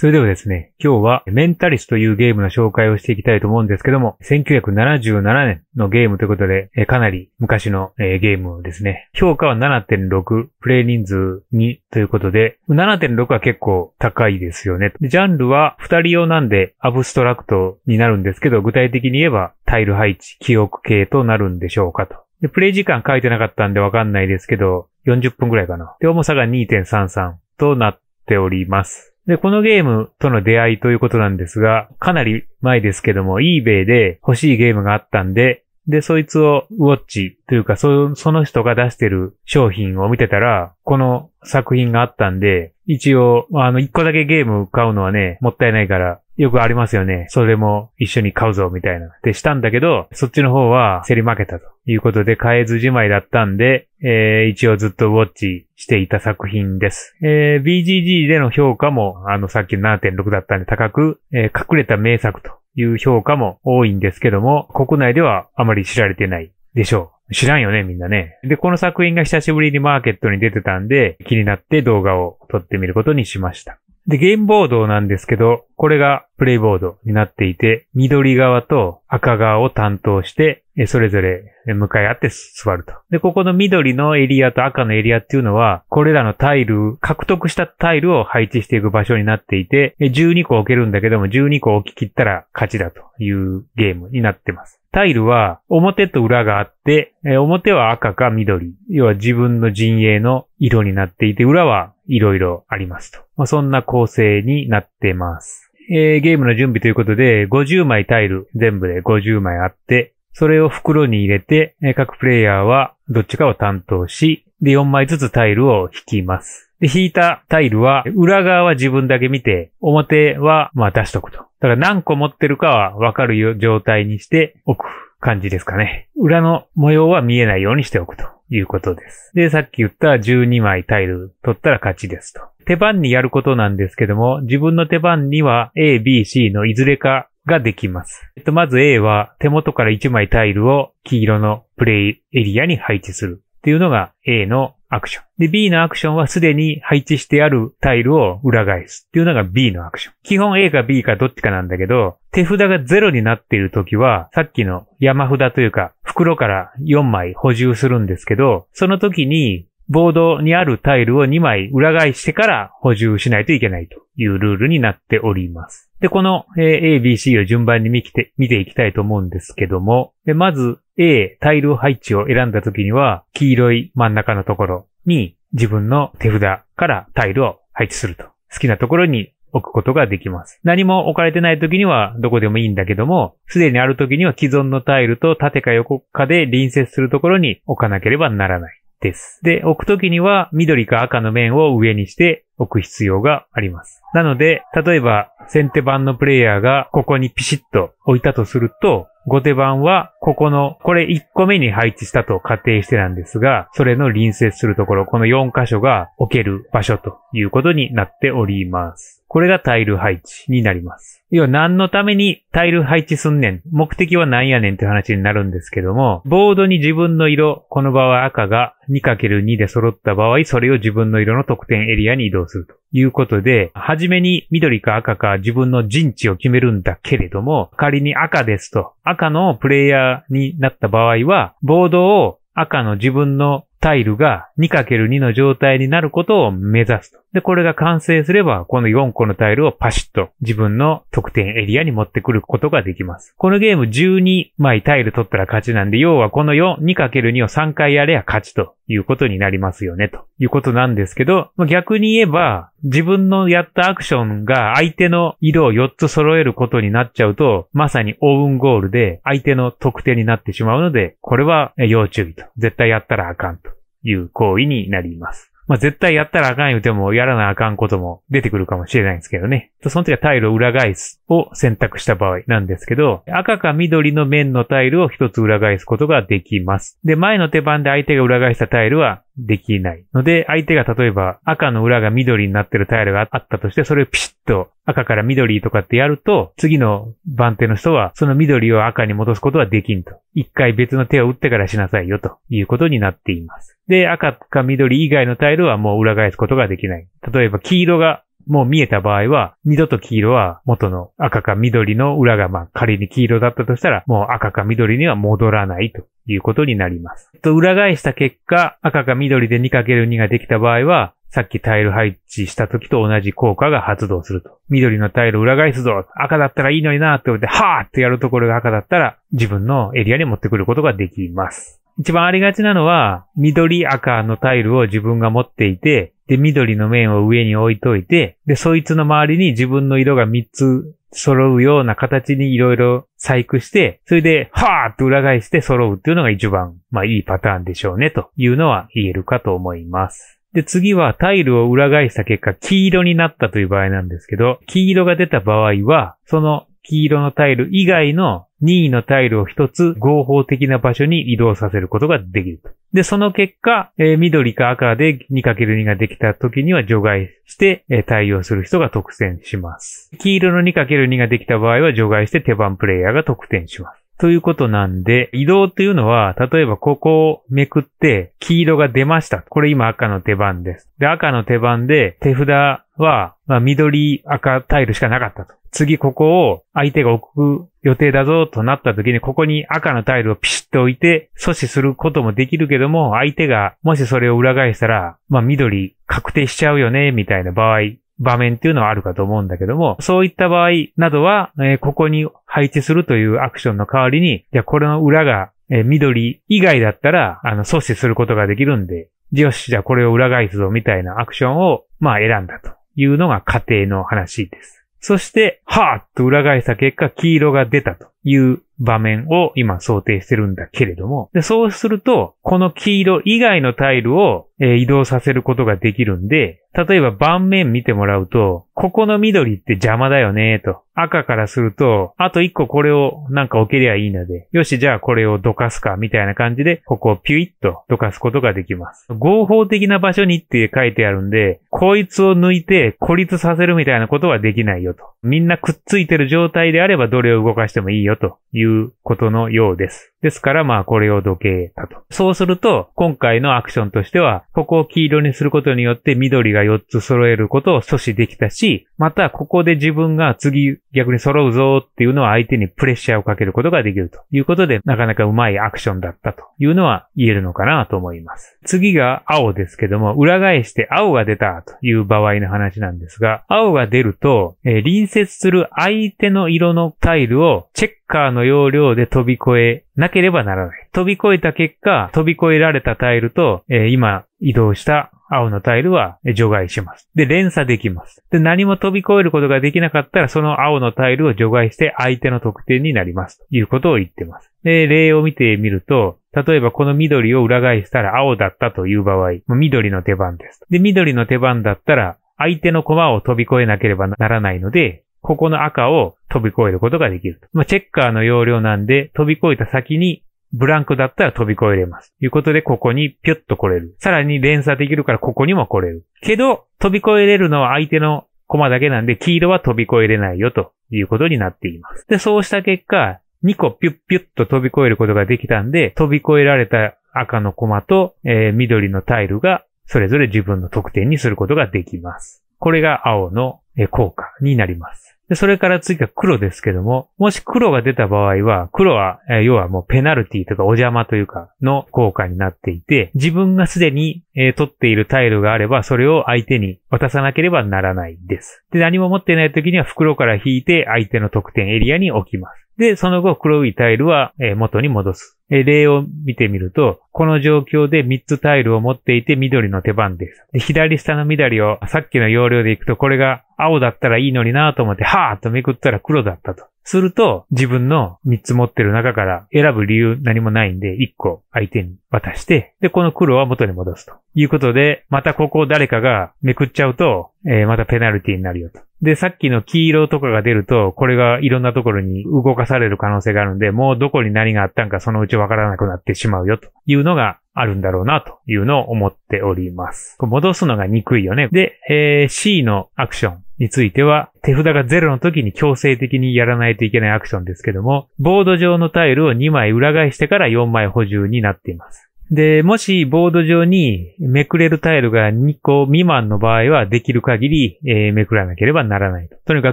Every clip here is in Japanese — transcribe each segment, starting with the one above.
それではですね、今日はメンタリスというゲームの紹介をしていきたいと思うんですけども、1977年のゲームということで、かなり昔の、ゲームですね。評価は7.6、プレイ人数2ということで、7.6は結構高いですよね。ジャンルは2人用なんでアブストラクトになるんですけど、具体的に言えばタイル配置、記憶系となるんでしょうかと。で、プレイ時間書いてなかったんでわかんないですけど、40分くらいかな。で、重さが2.33となっております。で、このゲームとの出会いということなんですが、かなり前ですけども、eBay で欲しいゲームがあったんで、で、そいつをウォッチというか、そその人が出してる商品を見てたら、この作品があったんで、一応、あの、一個だけゲーム買うのはね、もったいないから、よくありますよね。それも一緒に買うぞ、みたいな。で、したんだけど、そっちの方は競り負けたということで、買えずじまいだったんで、えー、一応ずっとウォッチしていた作品です。えー、BGG での評価も、あの、さっきの7.6だったんで高く、えー、隠れた名作という評価も多いんですけども、国内ではあまり知られてないでしょう。知らんよね、みんなね。で、この作品が久しぶりにマーケットに出てたんで、気になって動画を撮ってみることにしました。で、ゲームボードなんですけど、これがプレイボードになっていて、緑側と赤側を担当して、えそれぞれ向かい合って座ると。で、ここの緑のエリアと赤のエリアっていうのは、これらのタイル、獲得したタイルを配置していく場所になっていて、12個置けるんだけども、12個置き切ったら勝ちだというゲームになってます。タイルは表と裏があって、表は赤か緑。要は自分の陣営の色になっていて、裏はいろいろありますと。まあ、そんな構成になってます。えー、ゲームの準備ということで、50枚タイル、全部で50枚あって、それを袋に入れて、各プレイヤーはどっちかを担当し、で、4枚ずつタイルを引きます。で、引いたタイルは、裏側は自分だけ見て、表は、まあ出しとくと。だから何個持ってるかはわかる状態にしておく感じですかね。裏の模様は見えないようにしておくということです。で、さっき言った12枚タイル取ったら勝ちですと。手番にやることなんですけども、自分の手番には A、B、C のいずれかができます。えっと、まず A は手元から1枚タイルを黄色のプレイエリアに配置するっていうのが A のアクション。で、B のアクションはすでに配置してあるタイルを裏返すっていうのが B のアクション。基本 A か B かどっちかなんだけど、手札が0になっている時は、さっきの山札というか、袋から4枚補充するんですけど、その時にボードにあるタイルを2枚裏返してから補充しないといけないというルールになっております。で、この A、B、C を順番に見て見ていきたいと思うんですけども、まず A、タイル配置を選んだ時には、黄色い真ん中のところに自分の手札からタイルを配置すると。好きなところに置くことができます。何も置かれてない時にはどこでもいいんだけども、すでにある時には既存のタイルと縦か横かで隣接するところに置かなければならない。です。で、置くときには緑か赤の面を上にして置く必要があります。なので、例えば、先手番のプレイヤーがここにピシッと置いたとすると、後手番はここの、これ1個目に配置したと仮定してなんですが、それの隣接するところ、この4箇所が置ける場所ということになっております。これがタイル配置になります。要は何のためにタイル配置すんねん。目的は何やねんって話になるんですけども、ボードに自分の色、この場合赤が 2×2 で揃った場合、それを自分の色の得点エリアに移動すると。いうことで、はじめに緑か赤か自分の陣地を決めるんだけれども、仮に赤ですと、赤のプレイヤーになった場合は、ボードを赤の自分のタイルが 2×2 の状態になることを目指すと。で、これが完成すれば、この4個のタイルをパシッと自分の得点エリアに持ってくることができます。このゲーム12枚タイル取ったら勝ちなんで、要はこの 4×2 を3回やれば勝ちということになりますよね、ということなんですけど、逆に言えば、自分のやったアクションが相手の色を4つ揃えることになっちゃうと、まさにオウンゴールで相手の得点になってしまうので、これは要注意と。絶対やったらあかんという行為になります。まあ、絶対やったらあかん言うても、やらなあかんことも出てくるかもしれないんですけどね。その時はタイルを裏返すを選択した場合なんですけど、赤か緑の面のタイルを一つ裏返すことができます。で、前の手番で相手が裏返したタイルはできない。ので、相手が例えば赤の裏が緑になってるタイルがあったとして、それをピシッと赤から緑とかってやると、次の番手の人はその緑を赤に戻すことはできんと。一回別の手を打ってからしなさいよということになっています。で、赤か緑以外のタイルはもう裏返すことができない。例えば黄色がもう見えた場合は、二度と黄色は元の赤か緑の裏がまあ仮に黄色だったとしたら、もう赤か緑には戻らないということになります。と裏返した結果、赤か緑で 2×2 ができた場合は、さっきタイル配置した時と同じ効果が発動すると。緑のタイル裏返すぞ赤だったらいいのになって思って、はーってやるところが赤だったら、自分のエリアに持ってくることができます。一番ありがちなのは、緑赤のタイルを自分が持っていて、で、緑の面を上に置いといて、で、そいつの周りに自分の色が3つ揃うような形にいろいろ細工して、それで、はーって裏返して揃うっていうのが一番、まあいいパターンでしょうね、というのは言えるかと思います。で、次はタイルを裏返した結果、黄色になったという場合なんですけど、黄色が出た場合は、その黄色のタイル以外の任意のタイルを一つ合法的な場所に移動させることができると。で、その結果、えー、緑か赤で 2×2 ができた時には除外して、えー、対応する人が得点します。黄色の 2×2 ができた場合は除外して手番プレイヤーが得点します。ということなんで、移動というのは、例えばここをめくって、黄色が出ました。これ今赤の手番です。で、赤の手番で手札は、まあ、緑赤タイルしかなかったと。次ここを相手が置く予定だぞとなった時に、ここに赤のタイルをピシッと置いて阻止することもできるけども、相手がもしそれを裏返したら、まあ緑確定しちゃうよね、みたいな場合、場面っていうのはあるかと思うんだけども、そういった場合などは、えー、ここに配置するというアクションの代わりに、じゃあこれの裏が、えー、緑以外だったら、あの、阻止することができるんで、よし、じゃあこれを裏返すぞみたいなアクションを、まあ選んだというのが仮定の話です。そして、はぁっと裏返した結果、黄色が出たと。いう場面を今想定してるんだけれども、で、そうすると、この黄色以外のタイルを、えー、移動させることができるんで、例えば盤面見てもらうと、ここの緑って邪魔だよね、と。赤からすると、あと一個これをなんか置けりゃいいので、よし、じゃあこれをどかすか、みたいな感じで、ここをピュイッとどかすことができます。合法的な場所にって書いてあるんで、こいつを抜いて孤立させるみたいなことはできないよと。みんなくっついてる状態であればどれを動かしてもいいよということのようです。ですからまあこれをどけたと。そうすると今回のアクションとしてはここを黄色にすることによって緑が4つ揃えることを阻止できたし、またここで自分が次逆に揃うぞっていうのは相手にプレッシャーをかけることができるということでなかなかうまいアクションだったというのは言えるのかなと思います。次が青ですけども裏返して青が出たという場合の話なんですが、青が出ると、えー、隣接する相手の色のタイルをチェックカーの容量で飛び越えなければならない。飛び越えた結果、飛び越えられたタイルと、えー、今移動した青のタイルは除外します。で、連鎖できます。で、何も飛び越えることができなかったら、その青のタイルを除外して相手の得点になります。ということを言ってます。で、例を見てみると、例えばこの緑を裏返したら青だったという場合、緑の手番です。で、緑の手番だったら、相手の駒を飛び越えなければならないので、ここの赤を飛び越えることができると。まあ、チェッカーの容量なんで、飛び越えた先にブランクだったら飛び越えれます。いうことで、ここにピュッと来れる。さらに連鎖できるから、ここにも来れる。けど、飛び越えれるのは相手の駒だけなんで、黄色は飛び越えれないよ、ということになっています。で、そうした結果、2個ピュッピュッと飛び越えることができたんで、飛び越えられた赤の駒と、えー、緑のタイルが、それぞれ自分の得点にすることができます。これが青の効果になります。で、それから次が黒ですけども、もし黒が出た場合は、黒は、えー、要はもうペナルティとかお邪魔というかの効果になっていて、自分がすでに、えー、取っているタイルがあれば、それを相手に渡さなければならないです。で、何も持ってない時には袋から引いて相手の得点エリアに置きます。で、その後黒いタイルは元に戻す。例を見てみると、この状況で3つタイルを持っていて緑の手番です。で左下の緑をさっきの要領でいくとこれが青だったらいいのになと思って、はーっとめくったら黒だったと。すると、自分の3つ持ってる中から選ぶ理由何もないんで、1個相手に渡して、で、この黒は元に戻すと。いうことで、またここを誰かがめくっちゃうと、えー、またペナルティになるよと。で、さっきの黄色とかが出ると、これがいろんなところに動かされる可能性があるんで、もうどこに何があったんかそのうちわからなくなってしまうよというのがあるんだろうなというのを思っております。戻すのが憎いよね。で、えー、C のアクション。については、手札が0の時に強制的にやらないといけないアクションですけども、ボード上のタイルを2枚裏返してから4枚補充になっています。で、もしボード上にめくれるタイルが2個未満の場合はできる限り、えー、めくらなければならないと。とにか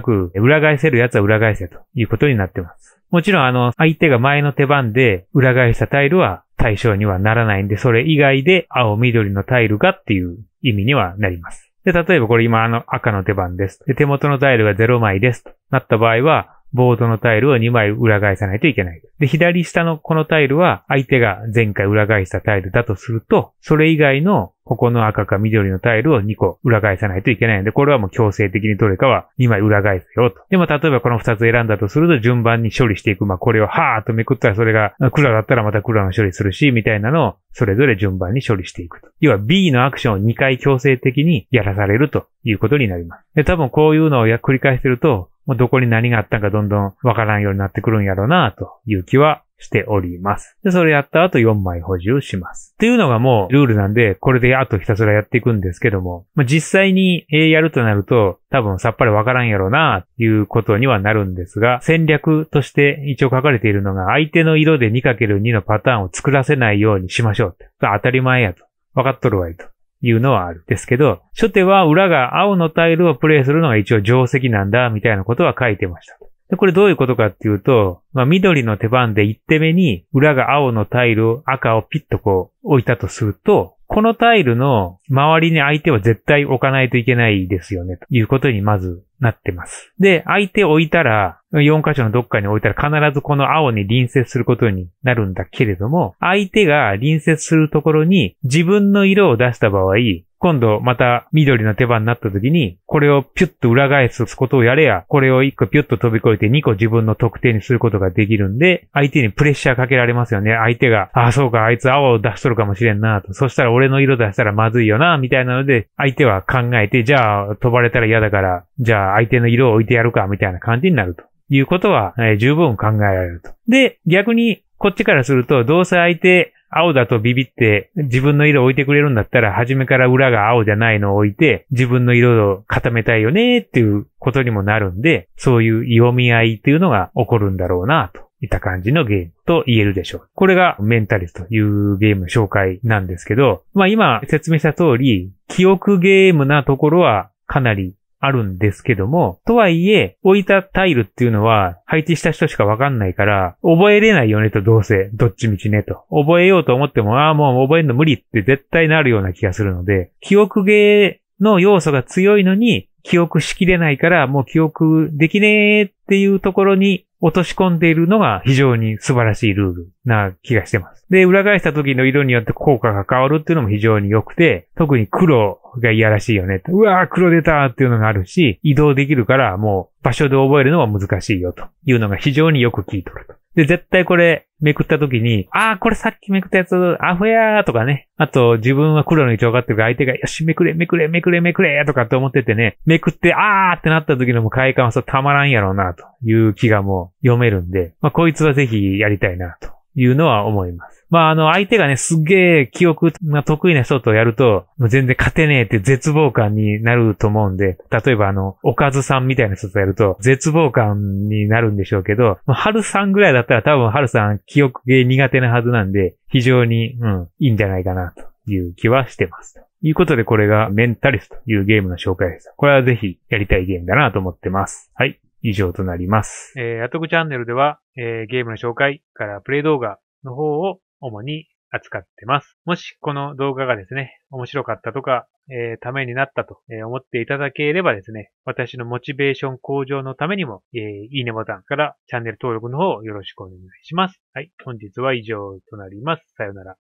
く裏返せるやつは裏返せということになっています。もちろんあの相手が前の手番で裏返したタイルは対象にはならないんで、それ以外で青緑のタイルがっていう意味にはなります。で、例えばこれ今あの赤の出番です。で、手元のザイルが0枚です。となった場合は、ボードのタイルを2枚裏返さないといけない。で、左下のこのタイルは相手が前回裏返したタイルだとすると、それ以外のここの赤か緑のタイルを2個裏返さないといけないので、これはもう強制的にどれかは2枚裏返すよと。で、も例えばこの2つ選んだとすると順番に処理していく。まあ、これをはーっとめくったらそれが黒だったらまた黒の処理するし、みたいなのをそれぞれ順番に処理していくと。要は B のアクションを2回強制的にやらされるということになります。で、多分こういうのを繰り返してると、もうどこに何があったんかどんどんわからんようになってくるんやろうなという気はしております。で、それやった後4枚補充します。っていうのがもうルールなんで、これであとひたすらやっていくんですけども、まあ、実際にやるとなると、多分さっぱりわからんやろうな、ということにはなるんですが、戦略として一応書かれているのが、相手の色で 2×2 のパターンを作らせないようにしましょう。当たり前やと。わかっとるわいと。いうのはある。ですけど、初手は裏が青のタイルをプレイするのが一応定石なんだ、みたいなことは書いてました。で、これどういうことかっていうと、まあ、緑の手番で1手目に裏が青のタイル赤をピッとこう置いたとすると、このタイルの周りに相手は絶対置かないといけないですよね、ということにまずなってます。で、相手置いたら、4箇所のどっかに置いたら必ずこの青に隣接することになるんだけれども、相手が隣接するところに自分の色を出した場合、今度また緑の手番になった時に、これをピュッと裏返すことをやれや、これを1個ピュッと飛び越えて2個自分の特定にすることができるんで、相手にプレッシャーかけられますよね。相手が、ああ、そうか、あいつ青を出しとるかもしれんなと。そしたら俺の色出したらまずいよな、みたいなので、相手は考えて、じゃあ飛ばれたら嫌だから、じゃあ相手の色を置いてやるか、みたいな感じになると。いうことは、え十分考えられると。で、逆に、こっちからすると、どうせ相手、青だとビビって自分の色を置いてくれるんだったら、初めから裏が青じゃないのを置いて、自分の色を固めたいよねっていうことにもなるんで、そういう読み合いっていうのが起こるんだろうなと。いった感じのゲームと言えるでしょう。これがメンタリスというゲーム紹介なんですけど、まあ今説明した通り、記憶ゲームなところはかなりあるんですけども、とはいえ、置いたタイルっていうのは配置した人しかわかんないから、覚えれないよねとどうせ、どっちみちねと。覚えようと思っても、ああもう覚えるの無理って絶対なるような気がするので、記憶ゲーの要素が強いのに、記憶しきれないから、もう記憶できねえっていうところに落とし込んでいるのが非常に素晴らしいルールな気がしてます。で、裏返した時の色によって効果が変わるっていうのも非常に良くて、特に黒がいやらしいよね。うわー、黒出たっていうのがあるし、移動できるからもう場所で覚えるのは難しいよというのが非常によく聞いとると。で、絶対これめくった時に、ああ、これさっきめくったやつ、アェアーとかね。あと、自分は黒の位置分かってるから相手が、よし、めくれ、めくれ、めくれ、めくれ、とかって思っててね、めくって、ああってなった時のもう快感はさ、たまらんやろうな、という気がもう読めるんで、まあ、こいつはぜひやりたいな、というのは思います。まあ、あの、相手がね、すげえ記憶が得意な人とやると、もう全然勝てねえって絶望感になると思うんで、例えばあの、おかずさんみたいな人とやると、絶望感になるんでしょうけど、はるさんぐらいだったら多分はるさん記憶芸苦手なはずなんで、非常に、うん、いいんじゃないかな、という気はしてます。ということで、これがメンタリストというゲームの紹介です。これはぜひやりたいゲームだなと思ってます。はい。以上となります。えー、アトクチャンネルでは、えー、ゲームの紹介からプレイ動画の方を主に扱ってます。もしこの動画がですね、面白かったとか、えー、ためになったと、え思っていただければですね、私のモチベーション向上のためにも、えー、いいねボタンからチャンネル登録の方よろしくお願いします。はい、本日は以上となります。さようなら。